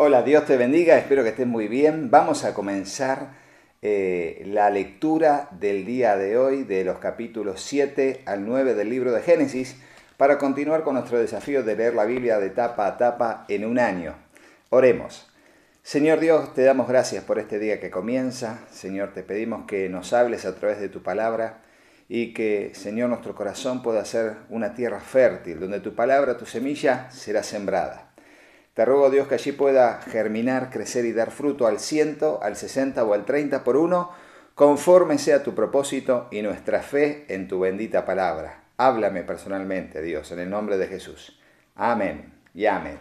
Hola, Dios te bendiga, espero que estés muy bien. Vamos a comenzar eh, la lectura del día de hoy de los capítulos 7 al 9 del libro de Génesis para continuar con nuestro desafío de leer la Biblia de tapa a tapa en un año. Oremos. Señor Dios, te damos gracias por este día que comienza. Señor, te pedimos que nos hables a través de tu palabra y que, Señor, nuestro corazón pueda ser una tierra fértil, donde tu palabra, tu semilla, será sembrada. Te ruego Dios que allí pueda germinar, crecer y dar fruto al ciento, al sesenta o al treinta por uno, conforme sea tu propósito y nuestra fe en tu bendita palabra. Háblame personalmente, Dios, en el nombre de Jesús. Amén y amén.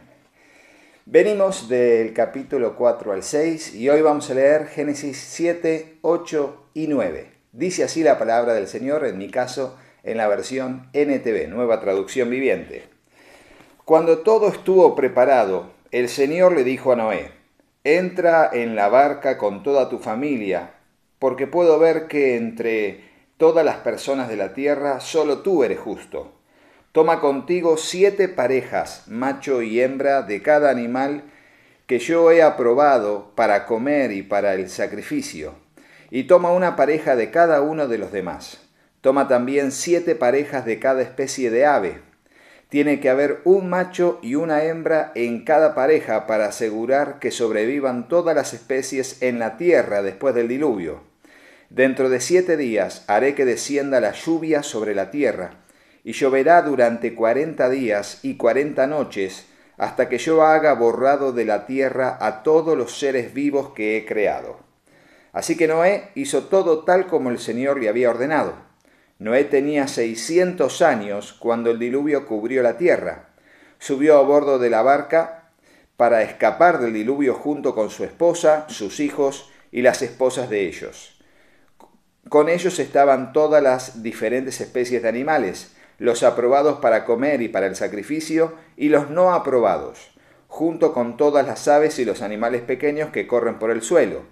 Venimos del capítulo 4 al 6 y hoy vamos a leer Génesis 7, 8 y 9. Dice así la palabra del Señor, en mi caso, en la versión NTV, nueva traducción viviente. Cuando todo estuvo preparado, el Señor le dijo a Noé, entra en la barca con toda tu familia, porque puedo ver que entre todas las personas de la tierra solo tú eres justo. Toma contigo siete parejas, macho y hembra, de cada animal que yo he aprobado para comer y para el sacrificio, y toma una pareja de cada uno de los demás. Toma también siete parejas de cada especie de ave tiene que haber un macho y una hembra en cada pareja para asegurar que sobrevivan todas las especies en la tierra después del diluvio. Dentro de siete días haré que descienda la lluvia sobre la tierra, y lloverá durante cuarenta días y cuarenta noches, hasta que yo haga borrado de la tierra a todos los seres vivos que he creado. Así que Noé hizo todo tal como el Señor le había ordenado. Noé tenía 600 años cuando el diluvio cubrió la tierra. Subió a bordo de la barca para escapar del diluvio junto con su esposa, sus hijos y las esposas de ellos. Con ellos estaban todas las diferentes especies de animales, los aprobados para comer y para el sacrificio y los no aprobados, junto con todas las aves y los animales pequeños que corren por el suelo.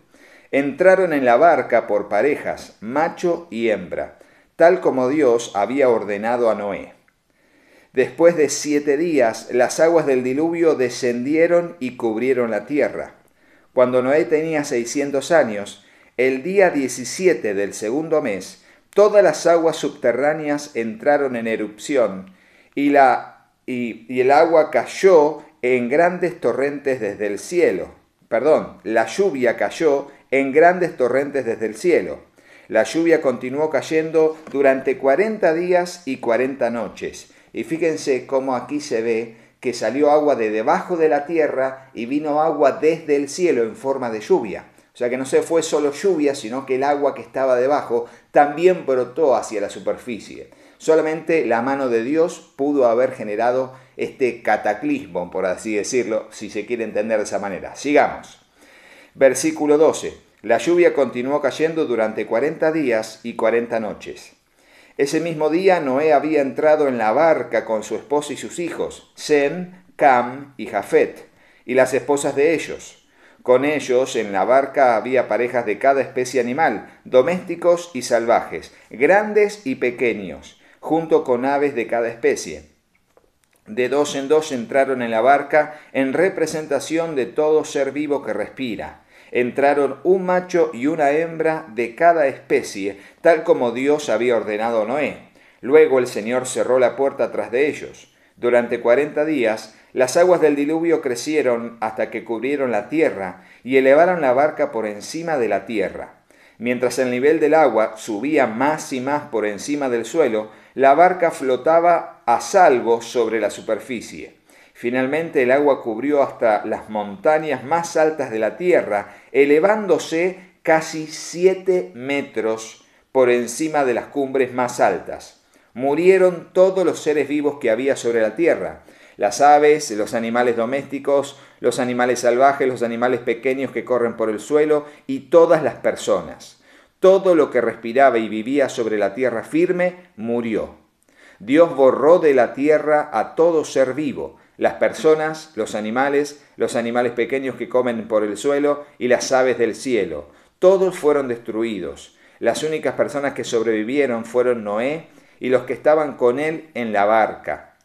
Entraron en la barca por parejas, macho y hembra tal como Dios había ordenado a Noé. Después de siete días, las aguas del diluvio descendieron y cubrieron la tierra. Cuando Noé tenía 600 años, el día 17 del segundo mes, todas las aguas subterráneas entraron en erupción y, la, y el agua cayó en grandes torrentes desde el cielo. Perdón, la lluvia cayó en grandes torrentes desde el cielo. La lluvia continuó cayendo durante 40 días y 40 noches. Y fíjense cómo aquí se ve que salió agua de debajo de la tierra y vino agua desde el cielo en forma de lluvia. O sea que no se fue solo lluvia, sino que el agua que estaba debajo también brotó hacia la superficie. Solamente la mano de Dios pudo haber generado este cataclismo, por así decirlo, si se quiere entender de esa manera. Sigamos. Versículo 12. La lluvia continuó cayendo durante 40 días y 40 noches. Ese mismo día Noé había entrado en la barca con su esposa y sus hijos, Sem, Cam y Jafet, y las esposas de ellos. Con ellos en la barca había parejas de cada especie animal, domésticos y salvajes, grandes y pequeños, junto con aves de cada especie. De dos en dos entraron en la barca en representación de todo ser vivo que respira entraron un macho y una hembra de cada especie, tal como Dios había ordenado a Noé. Luego el Señor cerró la puerta tras de ellos. Durante cuarenta días las aguas del diluvio crecieron hasta que cubrieron la tierra y elevaron la barca por encima de la tierra. Mientras el nivel del agua subía más y más por encima del suelo, la barca flotaba a salvo sobre la superficie. Finalmente el agua cubrió hasta las montañas más altas de la tierra, elevándose casi siete metros por encima de las cumbres más altas. Murieron todos los seres vivos que había sobre la tierra. Las aves, los animales domésticos, los animales salvajes, los animales pequeños que corren por el suelo y todas las personas. Todo lo que respiraba y vivía sobre la tierra firme murió. Dios borró de la tierra a todo ser vivo, las personas, los animales, los animales pequeños que comen por el suelo y las aves del cielo. Todos fueron destruidos. Las únicas personas que sobrevivieron fueron Noé y los que estaban con él en la barca.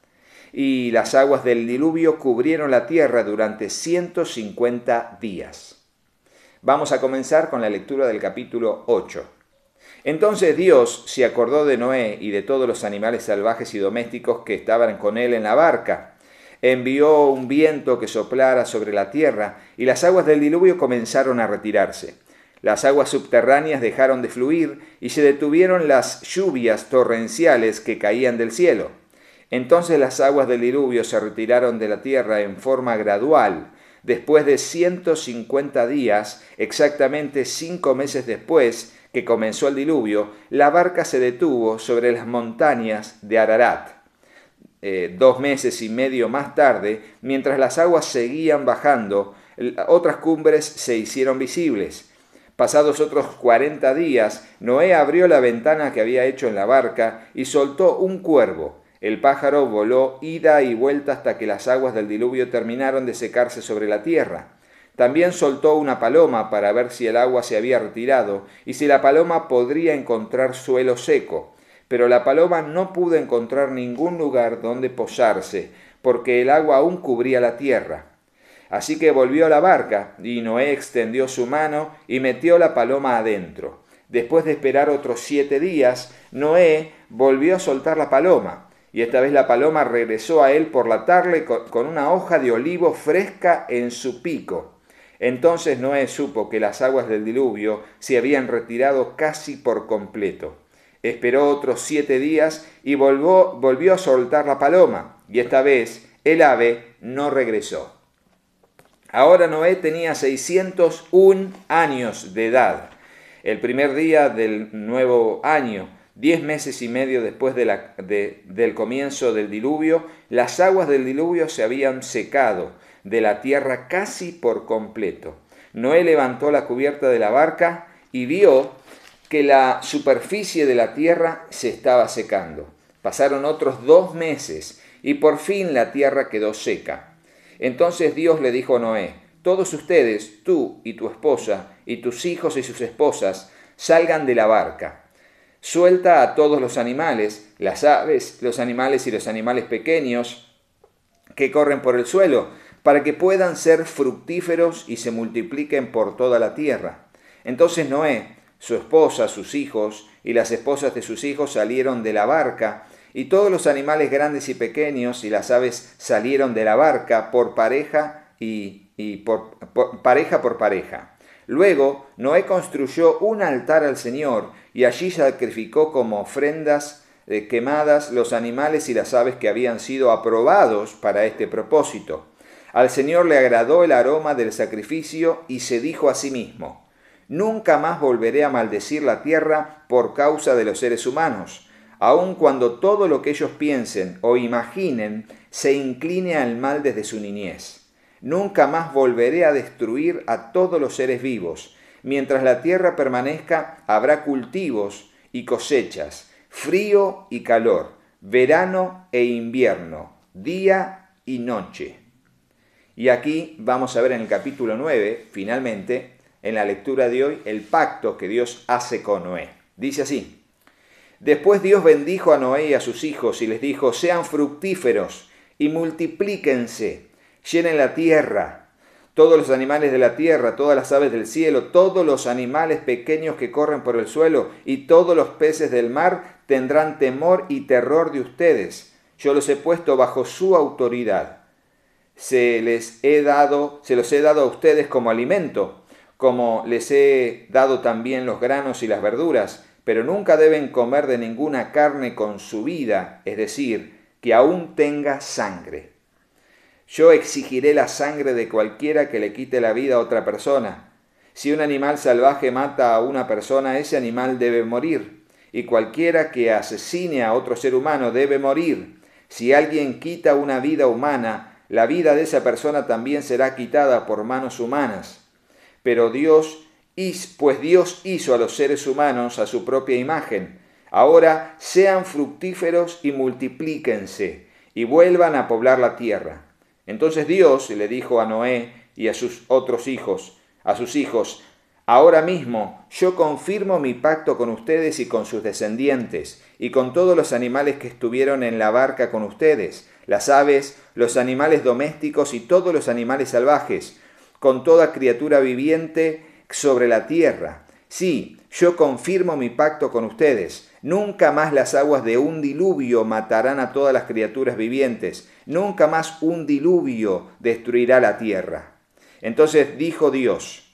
Y las aguas del diluvio cubrieron la tierra durante 150 días. Vamos a comenzar con la lectura del capítulo 8. Entonces Dios se acordó de Noé y de todos los animales salvajes y domésticos que estaban con él en la barca envió un viento que soplara sobre la tierra y las aguas del diluvio comenzaron a retirarse. Las aguas subterráneas dejaron de fluir y se detuvieron las lluvias torrenciales que caían del cielo. Entonces las aguas del diluvio se retiraron de la tierra en forma gradual. Después de 150 días, exactamente cinco meses después que comenzó el diluvio, la barca se detuvo sobre las montañas de Ararat. Eh, dos meses y medio más tarde, mientras las aguas seguían bajando, otras cumbres se hicieron visibles. Pasados otros cuarenta días, Noé abrió la ventana que había hecho en la barca y soltó un cuervo. El pájaro voló ida y vuelta hasta que las aguas del diluvio terminaron de secarse sobre la tierra. También soltó una paloma para ver si el agua se había retirado y si la paloma podría encontrar suelo seco pero la paloma no pudo encontrar ningún lugar donde posarse, porque el agua aún cubría la tierra. Así que volvió a la barca, y Noé extendió su mano y metió la paloma adentro. Después de esperar otros siete días, Noé volvió a soltar la paloma, y esta vez la paloma regresó a él por la tarde con una hoja de olivo fresca en su pico. Entonces Noé supo que las aguas del diluvio se habían retirado casi por completo. Esperó otros siete días y volvió a soltar la paloma, y esta vez el ave no regresó. Ahora Noé tenía 601 años de edad. El primer día del nuevo año, diez meses y medio después de la, del comienzo del diluvio, las aguas del diluvio se habían secado de la tierra casi por completo. Noé levantó la cubierta de la barca y vio que la superficie de la tierra se estaba secando. Pasaron otros dos meses y por fin la tierra quedó seca. Entonces Dios le dijo a Noé, todos ustedes, tú y tu esposa, y tus hijos y sus esposas, salgan de la barca. Suelta a todos los animales, las aves, los animales y los animales pequeños que corren por el suelo, para que puedan ser fructíferos y se multipliquen por toda la tierra. Entonces Noé su esposa, sus hijos y las esposas de sus hijos salieron de la barca, y todos los animales grandes y pequeños y las aves salieron de la barca por pareja y, por, pareja por pareja. Luego Noé construyó un altar al Señor y allí sacrificó como ofrendas eh, quemadas los animales y las aves que habían sido aprobados para este propósito. Al Señor le agradó el aroma del sacrificio y se dijo a sí mismo, Nunca más volveré a maldecir la tierra por causa de los seres humanos, aun cuando todo lo que ellos piensen o imaginen se incline al mal desde su niñez. Nunca más volveré a destruir a todos los seres vivos. Mientras la tierra permanezca, habrá cultivos y cosechas, frío y calor, verano e invierno, día y noche. Y aquí vamos a ver en el capítulo 9, finalmente, en la lectura de hoy el pacto que Dios hace con Noé. Dice así, después Dios bendijo a Noé y a sus hijos y les dijo, sean fructíferos y multiplíquense, llenen la tierra, todos los animales de la tierra, todas las aves del cielo, todos los animales pequeños que corren por el suelo y todos los peces del mar tendrán temor y terror de ustedes. Yo los he puesto bajo su autoridad. Se les he dado, se los he dado a ustedes como alimento como les he dado también los granos y las verduras, pero nunca deben comer de ninguna carne con su vida, es decir, que aún tenga sangre. Yo exigiré la sangre de cualquiera que le quite la vida a otra persona. Si un animal salvaje mata a una persona, ese animal debe morir, y cualquiera que asesine a otro ser humano debe morir. Si alguien quita una vida humana, la vida de esa persona también será quitada por manos humanas. Pero Dios, pues Dios hizo a los seres humanos a su propia imagen. Ahora sean fructíferos y multiplíquense, y vuelvan a poblar la tierra. Entonces Dios le dijo a Noé y a sus otros hijos, a sus hijos, Ahora mismo yo confirmo mi pacto con ustedes y con sus descendientes, y con todos los animales que estuvieron en la barca con ustedes, las aves, los animales domésticos y todos los animales salvajes, con toda criatura viviente sobre la tierra. Sí, yo confirmo mi pacto con ustedes. Nunca más las aguas de un diluvio matarán a todas las criaturas vivientes. Nunca más un diluvio destruirá la tierra. Entonces dijo Dios,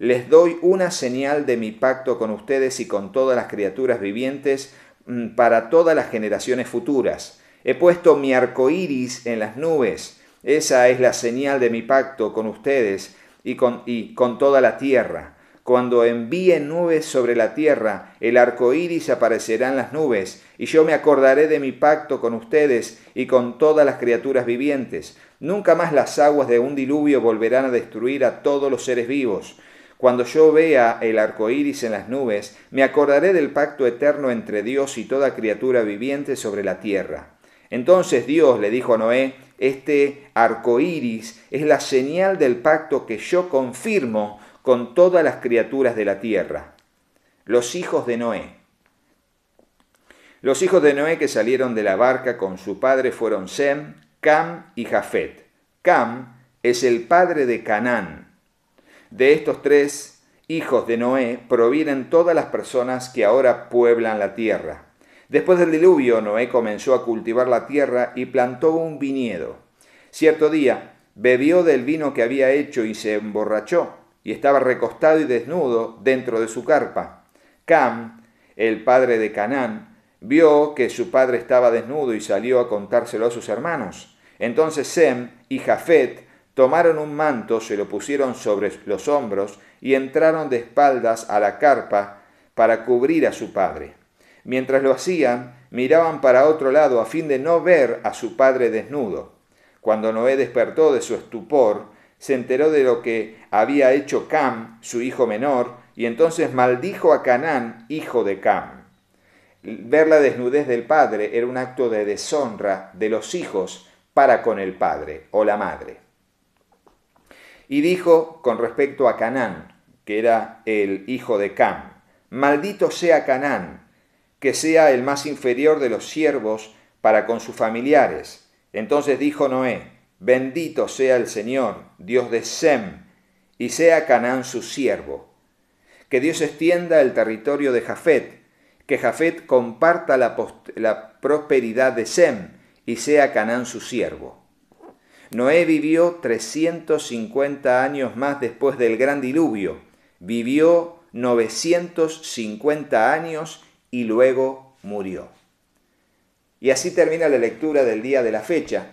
les doy una señal de mi pacto con ustedes y con todas las criaturas vivientes mm, para todas las generaciones futuras. He puesto mi arco iris en las nubes esa es la señal de mi pacto con ustedes y con, y con toda la tierra. Cuando envíe nubes sobre la tierra, el arco iris aparecerá en las nubes, y yo me acordaré de mi pacto con ustedes y con todas las criaturas vivientes. Nunca más las aguas de un diluvio volverán a destruir a todos los seres vivos. Cuando yo vea el arco iris en las nubes, me acordaré del pacto eterno entre Dios y toda criatura viviente sobre la tierra. Entonces Dios le dijo a Noé: este arco iris es la señal del pacto que yo confirmo con todas las criaturas de la tierra. Los hijos de Noé. Los hijos de Noé que salieron de la barca con su padre fueron Sem, Cam y Jafet. Cam es el padre de Canaán. De estos tres hijos de Noé provienen todas las personas que ahora pueblan la tierra. Después del diluvio, Noé comenzó a cultivar la tierra y plantó un viñedo. Cierto día, bebió del vino que había hecho y se emborrachó, y estaba recostado y desnudo dentro de su carpa. Cam, el padre de Canaán, vio que su padre estaba desnudo y salió a contárselo a sus hermanos. Entonces Sem y Jafet tomaron un manto, se lo pusieron sobre los hombros y entraron de espaldas a la carpa para cubrir a su padre. Mientras lo hacían, miraban para otro lado a fin de no ver a su padre desnudo. Cuando Noé despertó de su estupor, se enteró de lo que había hecho Cam, su hijo menor, y entonces maldijo a Canán, hijo de Cam. Ver la desnudez del padre era un acto de deshonra de los hijos para con el padre o la madre. Y dijo con respecto a Canán, que era el hijo de Cam, maldito sea Canán» que sea el más inferior de los siervos para con sus familiares. Entonces dijo Noé, bendito sea el Señor, Dios de Sem, y sea Canaán su siervo. Que Dios extienda el territorio de Jafet, que Jafet comparta la, prosperidad de Sem, y sea Canaán su siervo. Noé vivió 350 años más después del gran diluvio, vivió 950 años y luego murió. Y así termina la lectura del día de la fecha.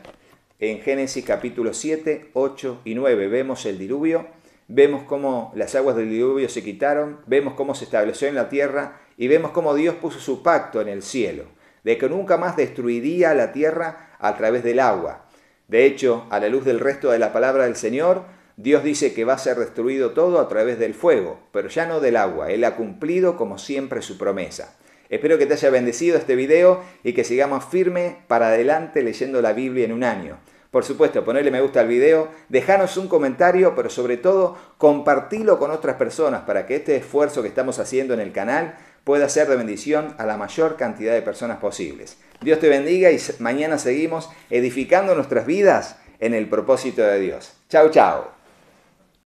En Génesis capítulo 7, 8 y 9 vemos el diluvio, vemos cómo las aguas del diluvio se quitaron, vemos cómo se estableció en la tierra y vemos cómo Dios puso su pacto en el cielo, de que nunca más destruiría la tierra a través del agua. De hecho, a la luz del resto de la palabra del Señor, Dios dice que va a ser destruido todo a través del fuego, pero ya no del agua. Él ha cumplido como siempre su promesa. Espero que te haya bendecido este video y que sigamos firme para adelante leyendo la Biblia en un año. Por supuesto, ponerle me gusta al video, dejarnos un comentario, pero sobre todo compartilo con otras personas para que este esfuerzo que estamos haciendo en el canal pueda ser de bendición a la mayor cantidad de personas posibles. Dios te bendiga y mañana seguimos edificando nuestras vidas en el propósito de Dios. Chao, chao.